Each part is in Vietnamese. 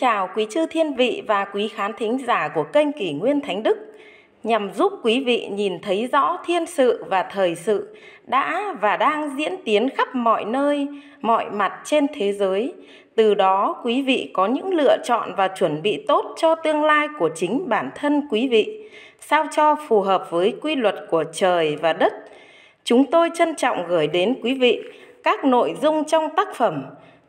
chào quý chư thiên vị và quý khán thính giả của kênh Kỷ Nguyên Thánh Đức nhằm giúp quý vị nhìn thấy rõ thiên sự và thời sự đã và đang diễn tiến khắp mọi nơi, mọi mặt trên thế giới. Từ đó quý vị có những lựa chọn và chuẩn bị tốt cho tương lai của chính bản thân quý vị, sao cho phù hợp với quy luật của trời và đất. Chúng tôi trân trọng gửi đến quý vị các nội dung trong tác phẩm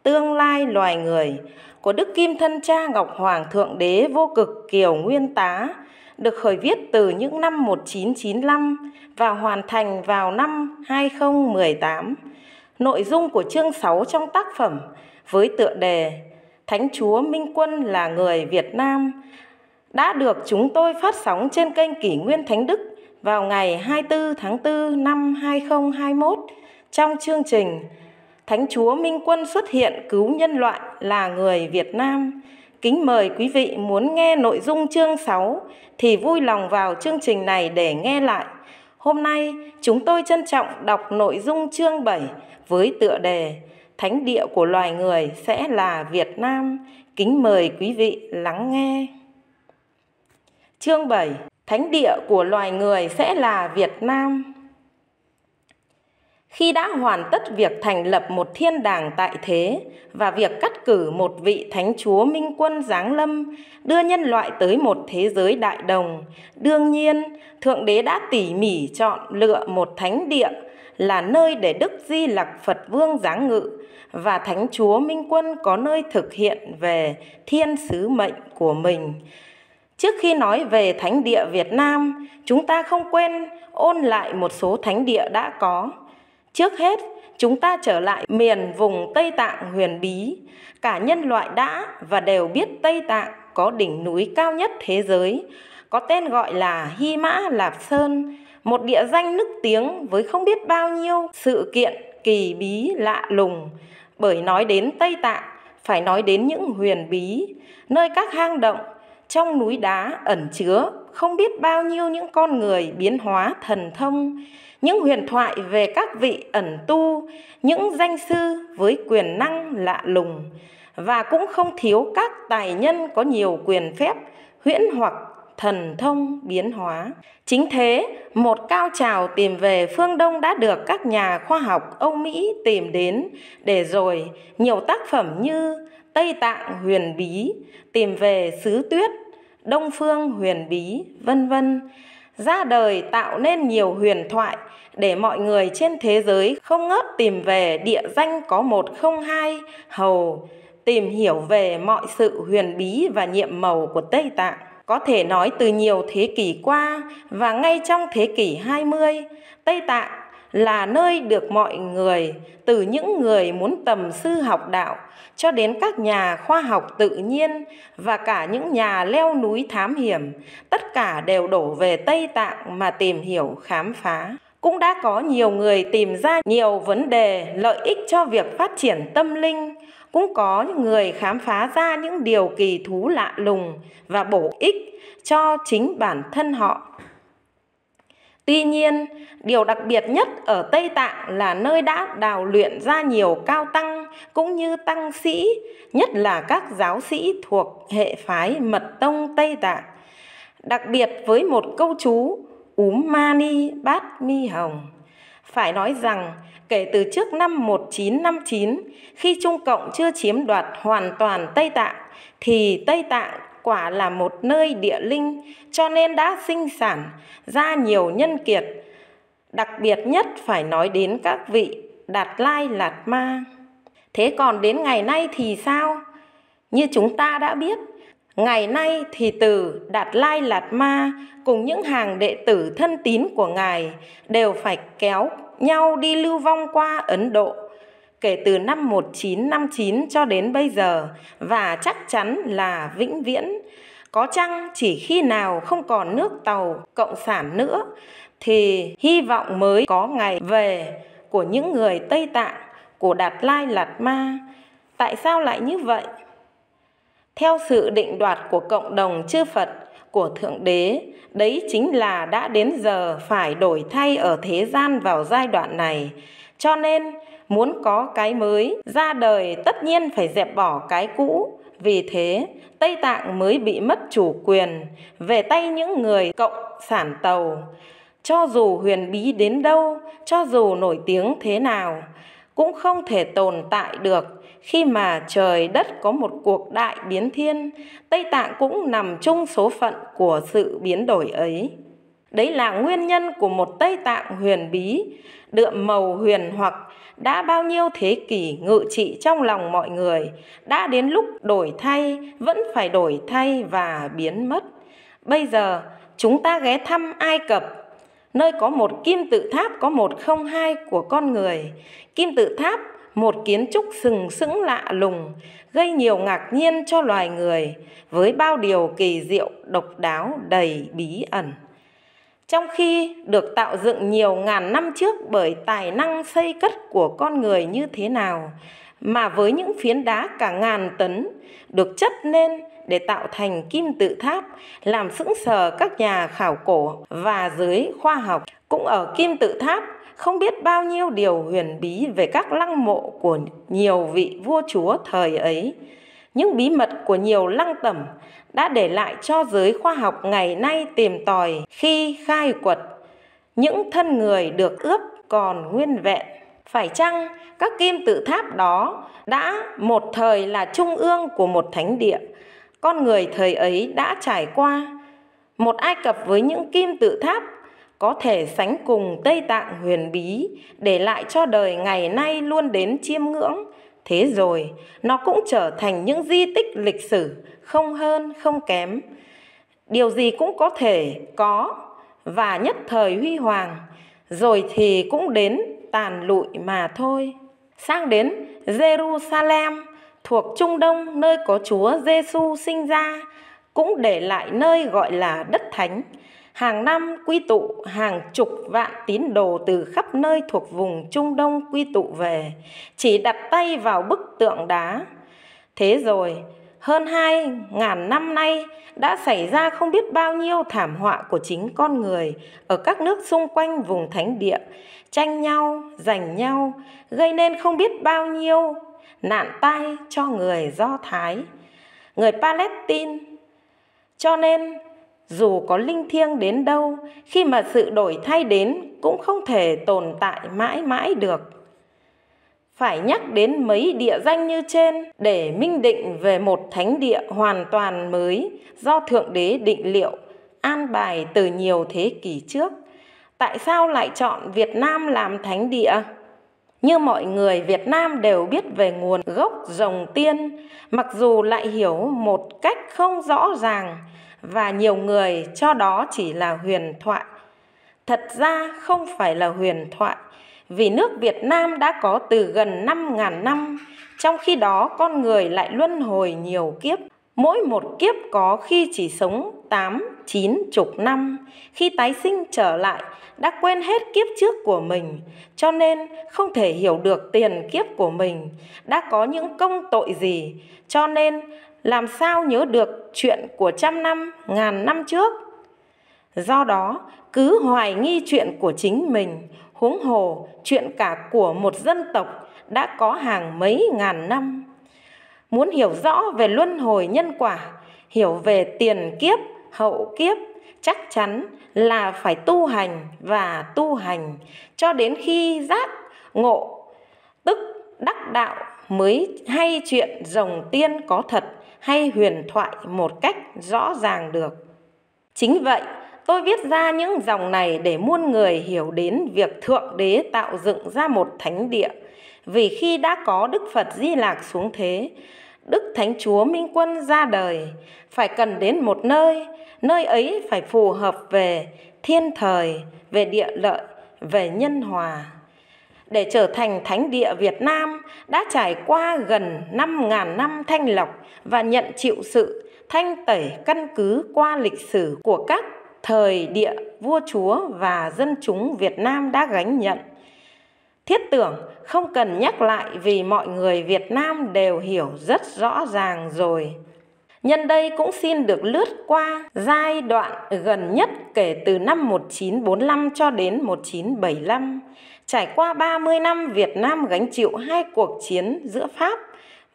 Tương lai loài người của Đức Kim Thân Cha Ngọc Hoàng Thượng Đế Vô Cực Kiều Nguyên Tá được khởi viết từ những năm 1995 và hoàn thành vào năm 2018. Nội dung của chương 6 trong tác phẩm với tựa đề Thánh Chúa Minh Quân là người Việt Nam đã được chúng tôi phát sóng trên kênh Kỷ Nguyên Thánh Đức vào ngày 24 tháng 4 năm 2021 trong chương trình Thánh Chúa Minh Quân xuất hiện cứu nhân loại là người Việt Nam. Kính mời quý vị muốn nghe nội dung chương 6 thì vui lòng vào chương trình này để nghe lại. Hôm nay chúng tôi trân trọng đọc nội dung chương 7 với tựa đề Thánh địa của loài người sẽ là Việt Nam. Kính mời quý vị lắng nghe. Chương 7 Thánh địa của loài người sẽ là Việt Nam khi đã hoàn tất việc thành lập một thiên đàng tại thế và việc cắt cử một vị thánh chúa minh quân giáng lâm đưa nhân loại tới một thế giới đại đồng đương nhiên thượng đế đã tỉ mỉ chọn lựa một thánh địa là nơi để đức di lặc phật vương giáng ngự và thánh chúa minh quân có nơi thực hiện về thiên sứ mệnh của mình Trước khi nói về thánh địa Việt Nam, chúng ta không quên ôn lại một số thánh địa đã có Trước hết, chúng ta trở lại miền vùng Tây Tạng huyền bí. Cả nhân loại đã và đều biết Tây Tạng có đỉnh núi cao nhất thế giới, có tên gọi là Hy Mã Lạp Sơn, một địa danh nức tiếng với không biết bao nhiêu sự kiện kỳ bí lạ lùng. Bởi nói đến Tây Tạng, phải nói đến những huyền bí, nơi các hang động trong núi đá ẩn chứa không biết bao nhiêu những con người biến hóa thần thông, những huyền thoại về các vị ẩn tu, những danh sư với quyền năng lạ lùng và cũng không thiếu các tài nhân có nhiều quyền phép, huyễn hoặc thần thông biến hóa. Chính thế, một cao trào tìm về phương Đông đã được các nhà khoa học Âu Mỹ tìm đến để rồi nhiều tác phẩm như Tây Tạng huyền bí, tìm về xứ tuyết đông phương huyền bí, vân vân. Ra đời tạo nên nhiều huyền thoại để mọi người trên thế giới không ngớt tìm về địa danh có một không hai hầu tìm hiểu về mọi sự huyền bí và nhiệm màu của Tây Tạng. Có thể nói từ nhiều thế kỷ qua và ngay trong thế kỷ 20, Tây Tạng là nơi được mọi người từ những người muốn tầm sư học đạo cho đến các nhà khoa học tự nhiên và cả những nhà leo núi thám hiểm tất cả đều đổ về tây tạng mà tìm hiểu khám phá cũng đã có nhiều người tìm ra nhiều vấn đề lợi ích cho việc phát triển tâm linh cũng có người khám phá ra những điều kỳ thú lạ lùng và bổ ích cho chính bản thân họ Tuy nhiên, điều đặc biệt nhất ở Tây Tạng là nơi đã đào luyện ra nhiều cao tăng cũng như tăng sĩ, nhất là các giáo sĩ thuộc hệ phái Mật Tông Tây Tạng. Đặc biệt với một câu chú Úm Mani Bát Mi Hồng. Phải nói rằng, kể từ trước năm 1959, khi Trung Cộng chưa chiếm đoạt hoàn toàn Tây Tạng, thì Tây Tạng quả là một nơi địa linh cho nên đã sinh sản ra nhiều nhân kiệt đặc biệt nhất phải nói đến các vị đạt lai lạt ma thế còn đến ngày nay thì sao như chúng ta đã biết ngày nay thì từ đạt lai lạt ma cùng những hàng đệ tử thân tín của ngài đều phải kéo nhau đi lưu vong qua ấn độ kể từ năm 1959 cho đến bây giờ và chắc chắn là vĩnh viễn. Có chăng chỉ khi nào không còn nước tàu cộng sản nữa thì hy vọng mới có ngày về của những người Tây Tạng, của Đạt Lai Lạt Ma. Tại sao lại như vậy? Theo sự định đoạt của cộng đồng chư Phật, của Thượng Đế, đấy chính là đã đến giờ phải đổi thay ở thế gian vào giai đoạn này. Cho nên, muốn có cái mới, ra đời tất nhiên phải dẹp bỏ cái cũ. Vì thế, Tây Tạng mới bị mất chủ quyền về tay những người cộng sản tàu. Cho dù huyền bí đến đâu, cho dù nổi tiếng thế nào, cũng không thể tồn tại được khi mà trời đất có một cuộc đại biến thiên tây tạng cũng nằm chung số phận của sự biến đổi ấy đấy là nguyên nhân của một tây tạng huyền bí đượm màu huyền hoặc đã bao nhiêu thế kỷ ngự trị trong lòng mọi người đã đến lúc đổi thay vẫn phải đổi thay và biến mất bây giờ chúng ta ghé thăm ai cập nơi có một kim tự tháp có một không hai của con người kim tự tháp một kiến trúc sừng sững lạ lùng, gây nhiều ngạc nhiên cho loài người với bao điều kỳ diệu độc đáo đầy bí ẩn. Trong khi được tạo dựng nhiều ngàn năm trước bởi tài năng xây cất của con người như thế nào, mà với những phiến đá cả ngàn tấn được chất lên để tạo thành kim tự tháp làm sững sờ các nhà khảo cổ và giới khoa học cũng ở kim tự tháp không biết bao nhiêu điều huyền bí về các lăng mộ của nhiều vị vua chúa thời ấy những bí mật của nhiều lăng tẩm đã để lại cho giới khoa học ngày nay tìm tòi khi khai quật những thân người được ướp còn nguyên vẹn phải chăng các kim tự tháp đó đã một thời là trung ương của một thánh địa con người thời ấy đã trải qua một ai cập với những kim tự tháp có thể sánh cùng Tây Tạng huyền bí, để lại cho đời ngày nay luôn đến chiêm ngưỡng. Thế rồi, nó cũng trở thành những di tích lịch sử, không hơn, không kém. Điều gì cũng có thể có, và nhất thời huy hoàng, rồi thì cũng đến tàn lụi mà thôi. Sang đến Jerusalem, thuộc Trung Đông nơi có Chúa Giêsu sinh ra, cũng để lại nơi gọi là đất thánh Hàng năm quy tụ hàng chục vạn tín đồ từ khắp nơi thuộc vùng Trung Đông quy tụ về, chỉ đặt tay vào bức tượng đá. Thế rồi, hơn hai ngàn năm nay đã xảy ra không biết bao nhiêu thảm họa của chính con người ở các nước xung quanh vùng thánh địa, tranh nhau, giành nhau, gây nên không biết bao nhiêu nạn tai cho người Do Thái, người Palestine. Cho nên dù có linh thiêng đến đâu khi mà sự đổi thay đến cũng không thể tồn tại mãi mãi được phải nhắc đến mấy địa danh như trên để minh định về một thánh địa hoàn toàn mới do thượng đế định liệu an bài từ nhiều thế kỷ trước tại sao lại chọn việt nam làm thánh địa như mọi người việt nam đều biết về nguồn gốc rồng tiên mặc dù lại hiểu một cách không rõ ràng và nhiều người cho đó chỉ là huyền thoại thật ra không phải là huyền thoại vì nước Việt Nam đã có từ gần 5.000 năm, trong khi đó con người lại luân hồi nhiều kiếp. Mỗi một kiếp có khi chỉ sống 8, 9 chục năm, khi tái sinh trở lại đã quên hết kiếp trước của mình, cho nên không thể hiểu được tiền kiếp của mình đã có những công tội gì, cho nên làm sao nhớ được chuyện của trăm năm ngàn năm trước do đó cứ hoài nghi chuyện của chính mình huống hồ chuyện cả của một dân tộc đã có hàng mấy ngàn năm muốn hiểu rõ về luân hồi nhân quả hiểu về tiền kiếp hậu kiếp chắc chắn là phải tu hành và tu hành cho đến khi giác ngộ tức đắc đạo mới hay chuyện rồng tiên có thật hay huyền thoại một cách rõ ràng được chính vậy tôi viết ra những dòng này để muôn người hiểu đến việc thượng đế tạo dựng ra một thánh địa vì khi đã có đức phật di lạc xuống thế đức thánh chúa minh quân ra đời phải cần đến một nơi nơi ấy phải phù hợp về thiên thời về địa lợi về nhân hòa để trở thành thánh địa Việt Nam đã trải qua gần 5.000 năm thanh lọc và nhận chịu sự thanh tẩy căn cứ qua lịch sử của các thời địa vua chúa và dân chúng Việt Nam đã gánh nhận. Thiết tưởng không cần nhắc lại vì mọi người Việt Nam đều hiểu rất rõ ràng rồi. Nhân đây cũng xin được lướt qua giai đoạn gần nhất kể từ năm 1945 cho đến 1975. Trải qua 30 năm Việt Nam gánh chịu hai cuộc chiến giữa Pháp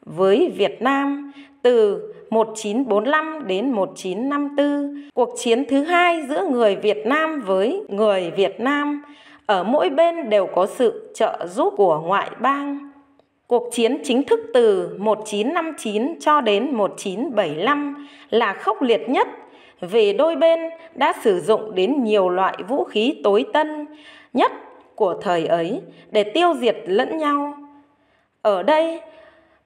với Việt Nam từ 1945 đến 1954, cuộc chiến thứ hai giữa người Việt Nam với người Việt Nam ở mỗi bên đều có sự trợ giúp của ngoại bang. Cuộc chiến chính thức từ 1959 cho đến 1975 là khốc liệt nhất vì đôi bên đã sử dụng đến nhiều loại vũ khí tối tân, nhất của thời ấy để tiêu diệt lẫn nhau. Ở đây,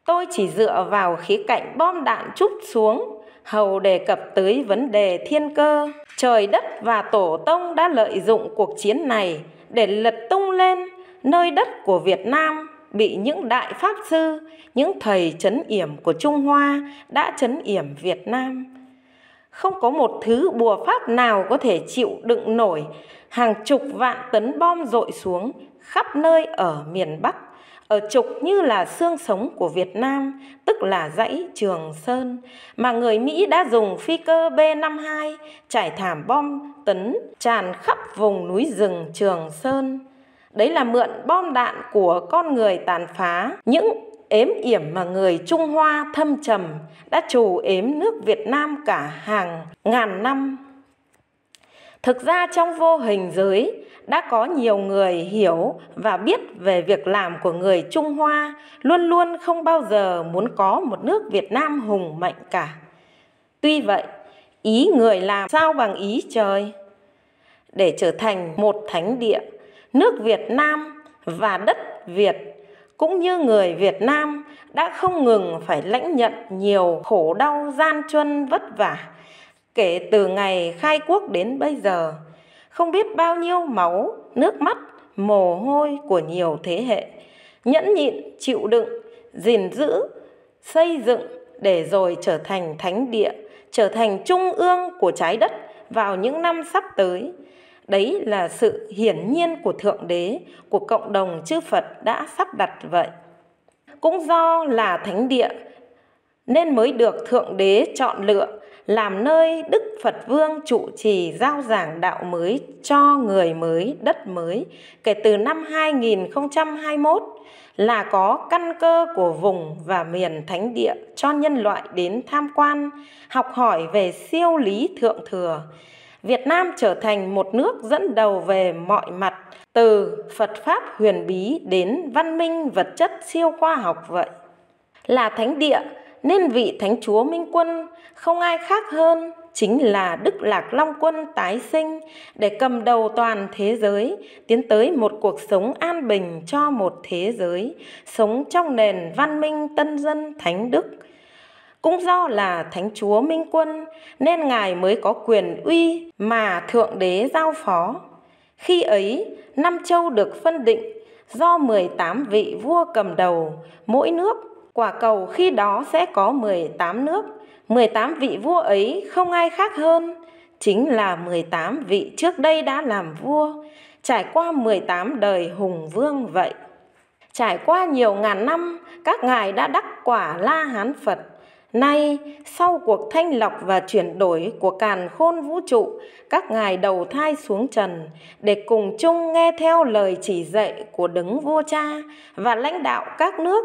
tôi chỉ dựa vào khía cạnh bom đạn trút xuống, hầu đề cập tới vấn đề thiên cơ. Trời đất và tổ tông đã lợi dụng cuộc chiến này để lật tung lên nơi đất của Việt Nam bị những đại pháp sư, những thầy chấn yểm của Trung Hoa đã chấn yểm Việt Nam không có một thứ bùa pháp nào có thể chịu đựng nổi hàng chục vạn tấn bom dội xuống khắp nơi ở miền Bắc, ở trục như là xương sống của Việt Nam, tức là dãy Trường Sơn, mà người Mỹ đã dùng phi cơ B-52 trải thảm bom tấn tràn khắp vùng núi rừng Trường Sơn. Đấy là mượn bom đạn của con người tàn phá những ếm yểm mà người Trung Hoa thâm trầm đã trù ếm nước Việt Nam cả hàng ngàn năm. Thực ra trong vô hình giới đã có nhiều người hiểu và biết về việc làm của người Trung Hoa luôn luôn không bao giờ muốn có một nước Việt Nam hùng mạnh cả. Tuy vậy, ý người làm sao bằng ý trời? Để trở thành một thánh địa, nước Việt Nam và đất Việt cũng như người Việt Nam đã không ngừng phải lãnh nhận nhiều khổ đau gian truân vất vả kể từ ngày khai quốc đến bây giờ. Không biết bao nhiêu máu, nước mắt, mồ hôi của nhiều thế hệ nhẫn nhịn, chịu đựng, gìn giữ, xây dựng để rồi trở thành thánh địa, trở thành trung ương của trái đất vào những năm sắp tới. Đấy là sự hiển nhiên của Thượng Đế, của cộng đồng chư Phật đã sắp đặt vậy. Cũng do là thánh địa nên mới được Thượng Đế chọn lựa làm nơi Đức Phật Vương trụ trì giao giảng đạo mới cho người mới, đất mới kể từ năm 2021 là có căn cơ của vùng và miền thánh địa cho nhân loại đến tham quan, học hỏi về siêu lý thượng thừa. Việt Nam trở thành một nước dẫn đầu về mọi mặt, từ Phật Pháp huyền bí đến văn minh vật chất siêu khoa học vậy. Là thánh địa nên vị Thánh Chúa Minh Quân không ai khác hơn chính là Đức Lạc Long Quân tái sinh để cầm đầu toàn thế giới tiến tới một cuộc sống an bình cho một thế giới, sống trong nền văn minh tân dân thánh đức – cũng do là thánh chúa minh quân nên ngài mới có quyền uy mà thượng đế giao phó khi ấy năm châu được phân định do 18 vị vua cầm đầu mỗi nước quả cầu khi đó sẽ có 18 nước 18 vị vua ấy không ai khác hơn chính là 18 vị trước đây đã làm vua trải qua 18 đời hùng vương vậy Trải qua nhiều ngàn năm, các ngài đã đắc quả La Hán Phật, Nay, sau cuộc thanh lọc và chuyển đổi của càn khôn vũ trụ, các ngài đầu thai xuống trần để cùng chung nghe theo lời chỉ dạy của đấng vua cha và lãnh đạo các nước.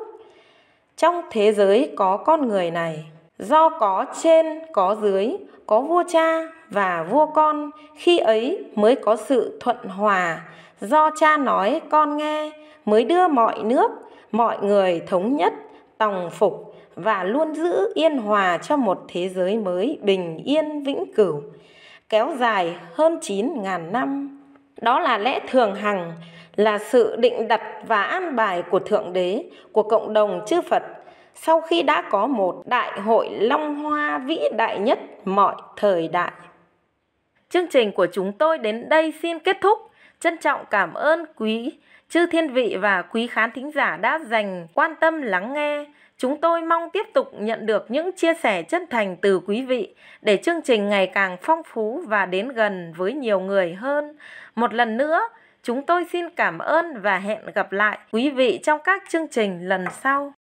Trong thế giới có con người này, do có trên, có dưới, có vua cha và vua con, khi ấy mới có sự thuận hòa, do cha nói con nghe, mới đưa mọi nước, mọi người thống nhất, tòng phục và luôn giữ yên hòa cho một thế giới mới bình yên vĩnh cửu, kéo dài hơn 9.000 năm. Đó là lẽ thường hằng, là sự định đặt và an bài của Thượng Đế, của cộng đồng chư Phật sau khi đã có một đại hội long hoa vĩ đại nhất mọi thời đại. Chương trình của chúng tôi đến đây xin kết thúc. Trân trọng cảm ơn quý chư thiên vị và quý khán thính giả đã dành quan tâm lắng nghe. Chúng tôi mong tiếp tục nhận được những chia sẻ chân thành từ quý vị để chương trình ngày càng phong phú và đến gần với nhiều người hơn. Một lần nữa, chúng tôi xin cảm ơn và hẹn gặp lại quý vị trong các chương trình lần sau.